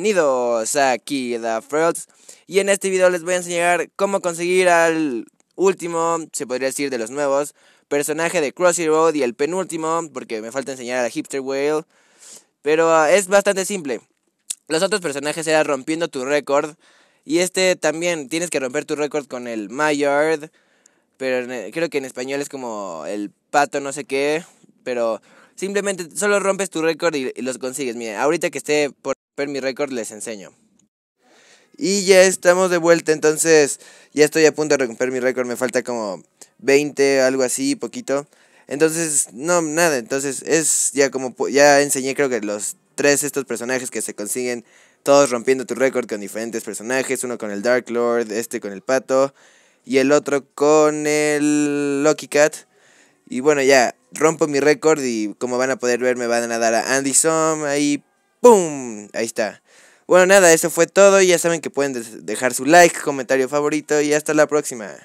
Bienvenidos aquí The Fruits y en este video les voy a enseñar cómo conseguir al último, se podría decir de los nuevos, personaje de Crossy Road y el penúltimo, porque me falta enseñar a Hipster Whale, pero ah, es bastante simple. Los otros personajes eran rompiendo tu récord y este también tienes que romper tu récord con el Mayard. pero eh, creo que en español es como el pato no sé qué, pero Simplemente solo rompes tu récord y, los consigues. Miren, ahorita que esté por romper mi récord les enseño. Y ya estamos de vuelta, entonces ya estoy a punto de romper mi récord. Me falta como 20, algo así, poquito. Entonces, no, nada, entonces es ya como, ya enseñé creo que los tres estos personajes que se consiguen todos rompiendo tu récord con diferentes personajes, uno con el Dark Lord, este con el Pato y el otro con el Lucky Cat. Y bueno, ya rompo mi récord y como van a poder ver me van a dar a Andy Som ahí ¡pum! Ahí está. Bueno, nada, eso fue todo. Ya saben que pueden dejar su like, comentario favorito y hasta la próxima.